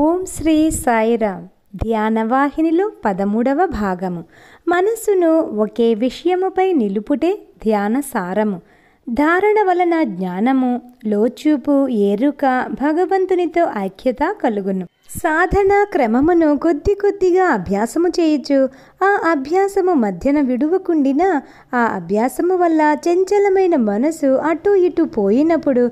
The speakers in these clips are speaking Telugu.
ఓం శ్రీ సాయిరామ్ ధ్యానవాహినిలో పదమూడవ భాగము మనసును ఒకే విషయముపై నిలుపుటే ధ్యాన సారము ధారణ వలన జ్ఞానము లోచూపు ఏరుక భగవంతునితో ఐక్యత కలుగును సాధన క్రమమును కొద్ది కొద్దిగా అభ్యాసము చేయొచ్చు ఆ అభ్యాసము మధ్యన విడువకుండినా ఆ అభ్యాసము వల్ల చంచలమైన మనసు అటు ఇటు పోయినప్పుడు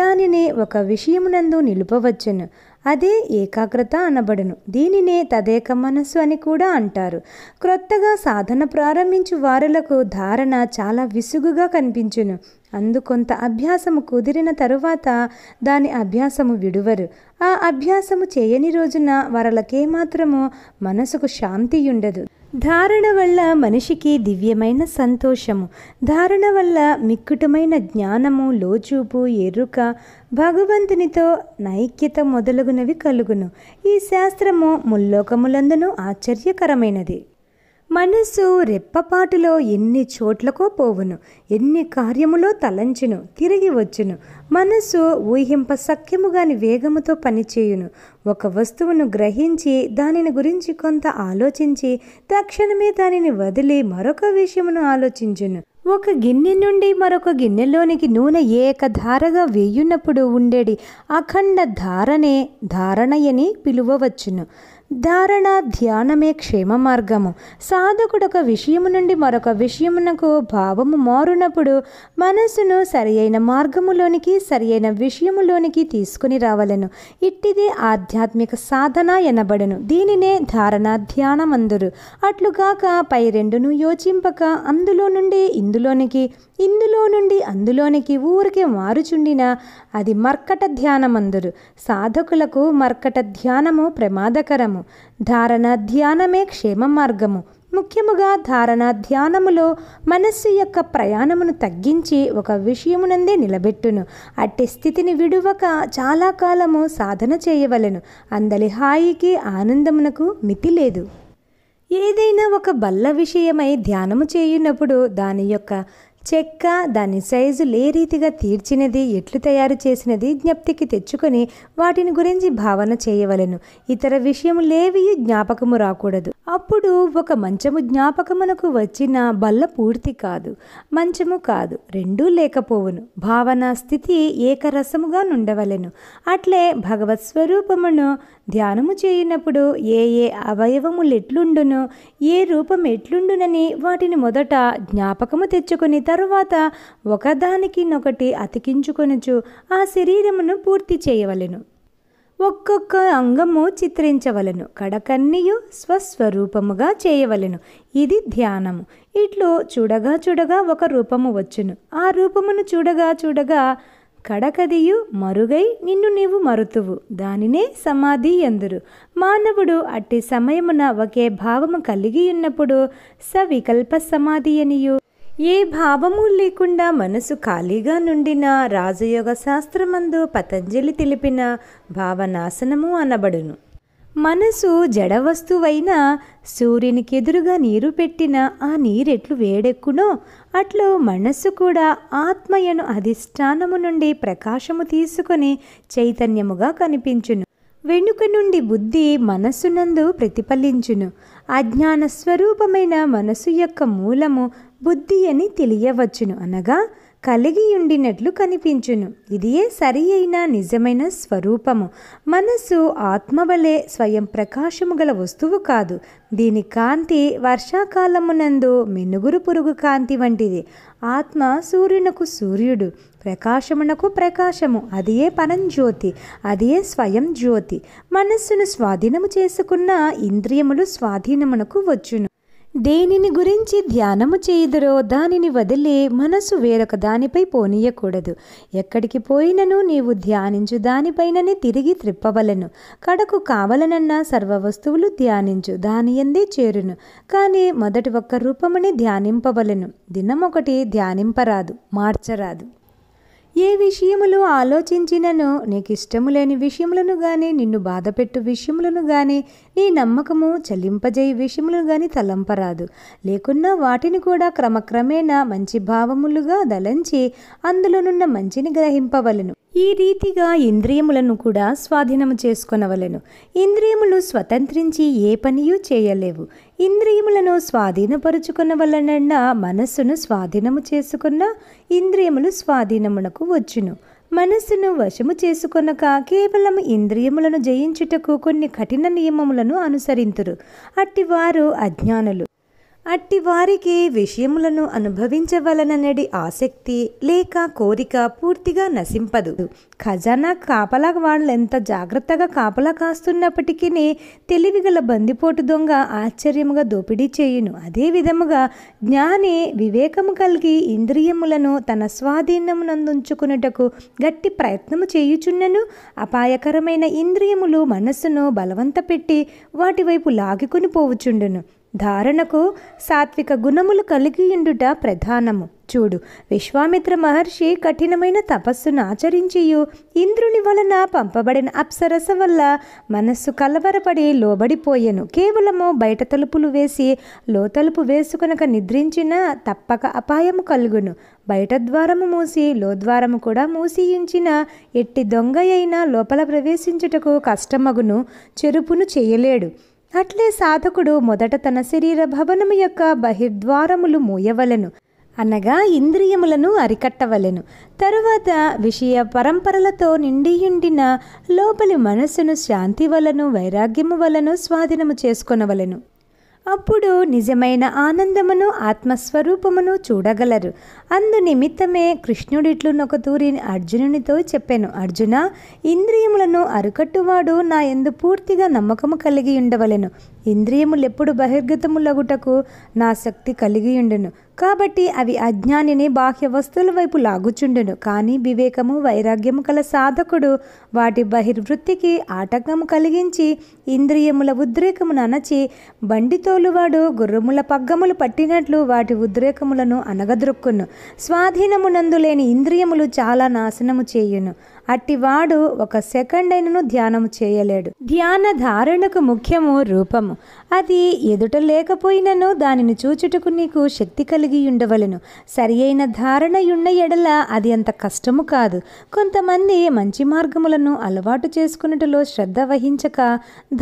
దానిని ఒక విషయమునందు నిలుపవచ్చును అదే ఏకాగ్రత అనబడును దీనినే తదేక మనస్సు అని కూడా అంటారు క్రొత్తగా సాధన ప్రారంభించు వారులకు ధారణ చాలా విసుగుగా కనిపించును అందు కొంత అభ్యాసము కుదిరిన తరువాత దాని అభ్యాసము విడువరు ఆ అభ్యాసము చేయని రోజున మాత్రము మనసుకు శాంతి ఉండదు ధారణ వల్ల మనిషికి దివ్యమైన సంతోషము ధారణ వల్ల మిక్కుటమైన జ్ఞానము లోచూపు ఎరుక భగవంతునితో నైక్యత మొదలగునవి కలుగును ఈ శాస్త్రము ముల్లోకములందును ఆశ్చర్యకరమైనది మనసు రెప్పపాటులో ఎన్ని చోట్లకో పోవును ఎన్ని కార్యములో తలంచును తిరిగి వచ్చును మనసు ఊహింప సఖ్యముగాని వేగముతో పనిచేయును ఒక వస్తువును గ్రహించి దానిని గురించి కొంత ఆలోచించి తక్షణమే దానిని వదిలి మరొక విషయమును ఆలోచించును ఒక గిన్నె నుండి మరొక గిన్నెలోనికి నూనె ఏకధారగా వేయున్నప్పుడు ఉండేడి అఖండ ధారణే ధారణయని పిలువవచ్చును ధారణ ధ్యానమే క్షేమ మార్గము సాధకుడు ఒక విషయము నుండి మరొక విషయమునకు భావము మారునప్పుడు మనస్సును సరియైన మార్గములోనికి సరియైన విషయములోనికి తీసుకుని రావలను ఇట్టిదే ఆధ్యాత్మిక సాధన ఎనబడను దీనినే ధారణ ధ్యానమందురు అట్లుగాక పై రెండును యోచింపక అందులో నుండి ఇందులోనికి ఇందులో నుండి అందులోనికి ఊరికే మారుచుండిన అది మర్కట ధ్యానమందురు సాధకులకు మర్కట ధ్యానము ప్రమాదకరము ధారణ ధ్యానమే క్షేమ మార్గము ముఖ్యముగా ధారణ ధ్యానములో మనస్సు యొక్క ప్రయాణమును తగ్గించి ఒక విషయమునందే నిలబెట్టును అట్టి స్థితిని విడువక చాలా కాలము సాధన చేయవలను అందలి హాయికి ఆనందమునకు మితి లేదు ఏదైనా ఒక బల్ల విషయమై ధ్యానము చేయున్నప్పుడు దాని యొక్క చెక్క దాని సైజు లేరీతిగా రీతిగా తీర్చినది ఎట్లు తయారు చేసినది జ్ఞప్తికి తెచ్చుకొని వాటిని గురించి భావన చేయవలను ఇతర లేవి జ్ఞాపకము రాకూడదు అప్పుడు ఒక మంచము జ్ఞాపకమునకు వచ్చిన బల్ల పూర్తి కాదు మంచము కాదు రెండూ లేకపోవును భావన స్థితి ఏకరసముగా నుండవలెను అట్లే భగవత్ స్వరూపమును ధ్యానము చేయనప్పుడు ఏ ఏ అవయవములు ఎట్లుండును ఏ రూపం ఎట్లుండునని వాటిని మొదట జ్ఞాపకము తెచ్చుకొని తరువాత ఒకదానికినొకటి అతికించుకొనుచు ఆ శరీరమును పూర్తి చేయవలెను ఒక్కొక్క అంగము చిత్రించవలను కడకన్నీయు స్వస్వరూపముగా చేయవలను ఇది ధ్యానము ఇట్లు చూడగా చూడగా ఒక రూపము వచ్చును ఆ రూపమును చూడగా చూడగా కడకదియు మరుగై నిన్ను నీవు మరుతువు దానినే సమాధి ఎందురు మానవుడు అట్టి సమయమున ఒకే భావము కలిగి ఉన్నప్పుడు సవికల్ప సమాధి అనియు ఏ భావము లేకుండా మనసు ఖాళీగా నుండిన రాజయోగ శాస్త్రమందు పతంజలి తెలిపిన భావనాశనము అనబడును మనసు జడ వస్తువైన సూర్యునికి ఎదురుగా నీరు పెట్టిన ఆ నీరెట్లు వేడెక్కునో అట్లు మనస్సు కూడా ఆత్మయను అధిష్టానము నుండి ప్రకాశము తీసుకొని చైతన్యముగా కనిపించును వెనుక నుండి బుద్ధి మనస్సునందు ప్రతిఫలించును అజ్ఞాన స్వరూపమైన మనసు యొక్క మూలము బుద్ధి అని తెలియవచ్చును అనగా కలిగి ఉండినట్లు కనిపించును ఇదియే సరి అయిన నిజమైన స్వరూపము మనస్సు ఆత్మవలే స్వయం ప్రకాశము గల వస్తువు కాదు దీని కాంతి వర్షాకాలమునందు మెనుగురు పురుగు కాంతి వంటిది ఆత్మ సూర్యునకు సూర్యుడు ప్రకాశమునకు ప్రకాశము అదియే పరంజ్యోతి అదియే స్వయం జ్యోతి మనస్సును స్వాధీనము చేసుకున్న ఇంద్రియములు స్వాధీనమునకు వచ్చును దేనిని గురించి ధ్యానము చేయుదరో దానిని వదిలే మనసు వేరొక దానిపై పోనీయకూడదు ఎక్కడికి పోయినను నీవు ధ్యానించు దానిపైననే తిరిగి త్రిప్పవలను కడకు కావలనన్నా సర్వ వస్తువులు ధ్యానించు దాని ఎందే చేరును కానీ మొదటి ఒక్క రూపముని ధ్యానింపవలను దినమొకటి ధ్యానింపరాదు మార్చరాదు ఏ విషయములు ఆలోచించినను నీకు ఇష్టము లేని విషయములను గాని నిన్ను బాధపెట్టు విషయములను గాని నీ నమ్మకము చలింపజేయి విషయములను గాని తలంపరాదు లేకున్నా వాటిని కూడా క్రమక్రమేణా మంచి భావములుగా దలంచి అందులోనున్న మంచిని గ్రహింపవలను ఈ రీతిగా ఇంద్రియములను కూడా స్వాధీనము చేసుకొనవలను ఇంద్రియములు స్వతంత్రించి ఏ పనియు చేయలేవు ఇంద్రియములను స్వాధీనపరుచుకున్న వలన మనస్సును స్వాధీనము చేసుకున్న ఇంద్రియములు స్వాధీనమునకు వచ్చును మనస్సును వశము చేసుకొనక కేవలం ఇంద్రియములను జయించుటకు కొన్ని కఠిన నియమములను అనుసరింతురు అట్టివారు అజ్ఞానులు అట్టి వారికి విషయములను అనుభవించవలననడి ఆసక్తి లేక కోరిక పూర్తిగా నశింపదు ఖజానా కాపలా వాళ్ళు ఎంత జాగ్రత్తగా కాపలా కాస్తున్నప్పటికీ తెలివిగల బందిపోటు దొంగ ఆశ్చర్యముగా దోపిడీ చేయును అదే విధముగా జ్ఞాని వివేకము కలిగి ఇంద్రియములను తన స్వాధీనమునందుంచుకున్నటకు గట్టి ప్రయత్నము చేయుచున్నను అపాయకరమైన ఇంద్రియములు మనస్సును బలవంత పెట్టి వాటి వైపు లాగుకుని పోవుచుండును ధారణకు సాత్విక గుణములు కలిగియుండుట ప్రధానము చూడు విశ్వామిత్ర మహర్షి కఠినమైన తపస్సును ఆచరించియు ఇంద్రుని వలన పంపబడిన అప్సరస వల్ల మనస్సు కలవరపడి లోబడిపోయెను కేవలము బయట తలుపులు వేసి లోతలుపు వేసుకొనక నిద్రించిన తప్పక అపాయము కలుగును బయట ద్వారము మూసి లోద్వారము కూడా మూసియించిన ఎట్టి దొంగ లోపల ప్రవేశించుటకు కష్టమగును చెరుపును చేయలేడు అట్లే సాధకుడు మొదట తన శరీర భవనము యొక్క బహిర్ద్వారములు మూయవలను అనగా ఇంద్రియములను అరికట్టవలెను తరువాత విషయ పరంపరలతో నిండియుండిన లోపలి మనస్సును శాంతి వలను వైరాగ్యము వలను స్వాధీనము చేసుకొనవలెను అప్పుడు నిజమైన ఆనందమును ఆత్మస్వరూపమును చూడగలరు అందు నిమిత్తమే కృష్ణుడిట్లు నొకతూరి అర్జునునితో చెప్పాను అర్జున ఇంద్రియములను అరుకట్టువాడు నా ఎందు పూర్తిగా నమ్మకము కలిగి ఉండవలెను ఇంద్రియములెప్పుడు బహిర్గతములగుటకు నా శక్తి కలిగియుండును కాబట్టి అవి అజ్ఞానిని బాహ్య వస్తువుల వైపు లాగుచుండును కానీ వివేకము వైరాగ్యము కల సాధకుడు వాటి బహిర్వృత్తికి ఆటంకము కలిగించి ఇంద్రియముల ఉద్రేకమును అణచి బండితోలువాడు గుర్రముల పగ్గములు పట్టినట్లు వాటి ఉద్రేకములను అనగద్రొక్కును స్వాధీనమునందులేని ఇంద్రియములు చాలా నాశనము చేయును అట్టివాడు ఒక సెకండ్ అయినను ధ్యానము చేయలేడు ధ్యాన ధారణకు ముఖ్యము రూపము అది ఎదుట లేకపోయినను దానిని చూచుటకు నీకు శక్తి కలిగి ఉండవలను సరి అయిన ధారణ ఉన్న ఎడల అది అంత కష్టము కాదు కొంతమంది మంచి మార్గములను అలవాటు చేసుకున్నటలో శ్రద్ధ వహించక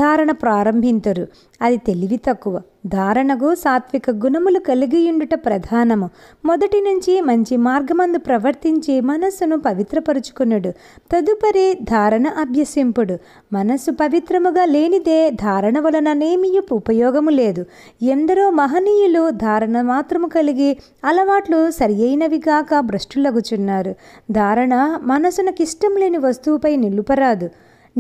ధారణ ప్రారంభించరు అది తెలివి తక్కువ ధారణగు సాత్విక గుణములు కలిగియుండుట ప్రధానము మొదటి నుంచి మంచి మార్గమందు ప్రవర్తించి మనస్సును పవిత్రపరుచుకునుడు తదుపరి ధారణ అభ్యసింపుడు మనస్సు పవిత్రముగా లేనిదే ధారణ వలన ఉపయోగము లేదు ఎందరో మహనీయులు ధారణ మాత్రము కలిగి అలవాట్లు సరియైనవి కాక భ్రష్టులగుచున్నారు ధారణ మనసునకిష్టం లేని వస్తువుపై నిలుపరాదు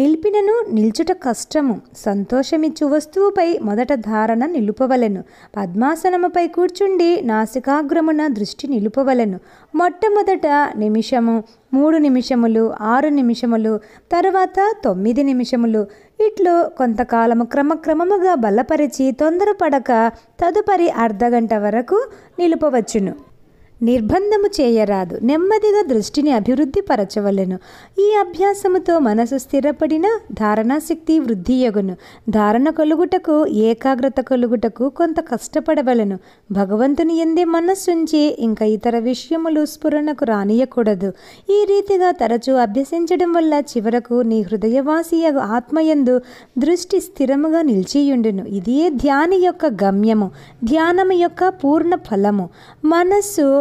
నిలిపినను నిల్చుట కష్టము సంతోషమిచ్చు వస్తువుపై మొదట ధారణ నిలుపవలను పద్మాసనముపై కూర్చుండి నాసికాగ్రమున దృష్టి నిలుపవలను మొట్టమొదట నిమిషము మూడు నిమిషములు ఆరు నిమిషములు తర్వాత తొమ్మిది నిమిషములు ఇట్లు కొంతకాలము క్రమక్రమముగా బలపరిచి తొందరపడక తదుపరి అర్ధగంట వరకు నిలుపవచ్చును నిర్బంధము చేయరాదు నెమ్మదిగా దృష్టిని అభివృద్ధి పరచవలెను ఈ అభ్యాసముతో మనసు స్థిరపడిన ధారణాశక్తి వృద్ధి యగును ధారణ కలుగుటకు ఏకాగ్రత కలుగుటకు కొంత కష్టపడవలను భగవంతుని ఎందే మనస్సుంచి ఇంకా ఇతర విషయములు స్ఫురణకు రానియకూడదు ఈ రీతిగా తరచూ అభ్యసించడం వల్ల చివరకు నీ హృదయవాసి ఆత్మయందు దృష్టి స్థిరముగా నిలిచియుండును ఇదే ధ్యాని యొక్క గమ్యము ధ్యానము యొక్క పూర్ణ ఫలము మనస్సు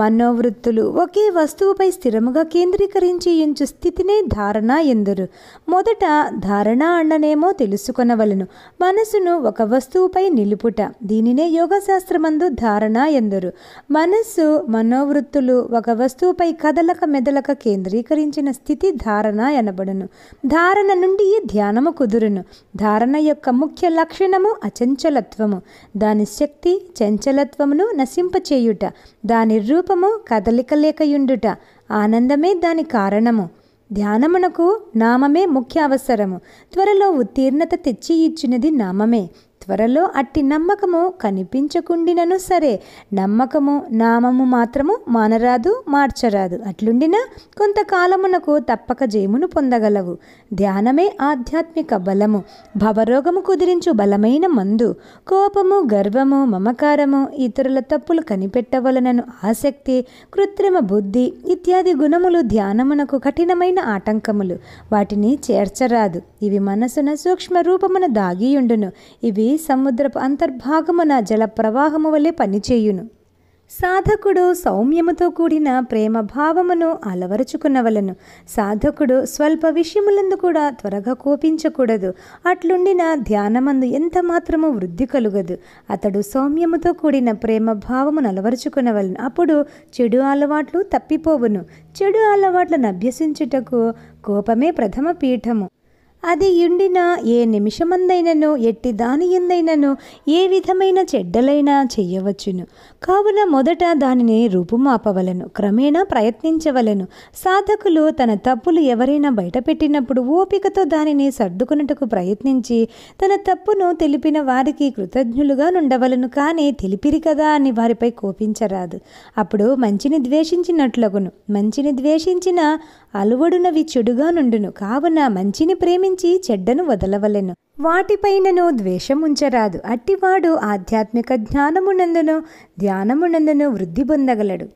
మనోవృత్తులు ఒకే వస్తువుపై స్థిరముగా కేంద్రీకరించి ఎంచు స్థితినే ధారణ ఎందురు మొదట ధారణ అన్ననేమో తెలుసుకొనవలను మనసును ఒక వస్తువుపై నిలుపుట దీనినే యోగశాస్త్రమందు ధారణ ఎందురు మనస్సు మనోవృత్తులు ఒక వస్తువుపై కదలక మెదలక కేంద్రీకరించిన స్థితి ధారణ ఎనబడును ధారణ నుండి ధ్యానము కుదురును ధారణ యొక్క ముఖ్య లక్షణము అచంచలత్వము దాని శక్తి చంచలత్వమును నశింపచేయుట దాని రూప స్వరూపము కదలిక లేకయుండుట ఆనందమే దాని కారణము ధ్యానమునకు నామమే ముఖ్య అవసరము త్వరలో ఉత్తీర్ణత తెచ్చి ఇచ్చినది నామమే త్వరలో అట్టి నమ్మకము కనిపించకుండినను సరే నమ్మకము నామము మాత్రము మానరాదు మార్చరాదు అట్లుండినా కొంతకాలమునకు తప్పక జయమును పొందగలవు ధ్యానమే ఆధ్యాత్మిక బలము భవరోగము కుదిరించు బలమైన మందు కోపము గర్వము మమకారము ఇతరుల తప్పులు కనిపెట్టవలనను ఆసక్తి కృత్రిమ బుద్ధి ఇత్యాది గుణములు ధ్యానమునకు కఠినమైన ఆటంకములు వాటిని చేర్చరాదు ఇవి మనసున సూక్ష్మ రూపమున దాగియుండును ఇవి అది సముద్రపు అంతర్భాగమున జల ప్రవాహము వలె పనిచేయును సాధకుడు సౌమ్యముతో కూడిన ప్రేమ భావమును అలవరుచుకున్నవలను సాధకుడు స్వల్ప విషయములందు కూడా త్వరగా కోపించకూడదు అట్లుండిన ధ్యానమందు ఎంత మాత్రము వృద్ధి కలుగదు అతడు సౌమ్యముతో కూడిన ప్రేమ భావమును అలవరుచుకున్నవలను అప్పుడు చెడు అలవాట్లు తప్పిపోవును చెడు అలవాట్లను అభ్యసించుటకు కోపమే ప్రథమ పీఠము అది ఉండిన ఏ నిమిషమందైనను ఎట్టి దాని ఎందైనను ఏ విధమైన చెడ్డలైనా చెయ్యవచ్చును కావున మొదట దానిని రూపుమాపవలను క్రమేణా ప్రయత్నించవలను సాధకులు తన తప్పులు ఎవరైనా బయటపెట్టినప్పుడు ఓపికతో దానిని సర్దుకున్నట్టుకు ప్రయత్నించి తన తప్పును తెలిపిన వారికి కృతజ్ఞులుగా నుండవలను కానీ తెలిపిరి కదా అని వారిపై కోపించరాదు అప్పుడు మంచిని ద్వేషించినట్లగును మంచిని ద్వేషించిన అలువడునవి చెడుగా నుండును కావున మంచిని ప్రేమించ ప్రేమించి చెడ్డను వదలవలెను వాటిపైనను ద్వేషముంచరాదు అట్టివాడు ఆధ్యాత్మిక జ్ఞానమునందును ధ్యానమునందును వృద్ధి పొందగలడు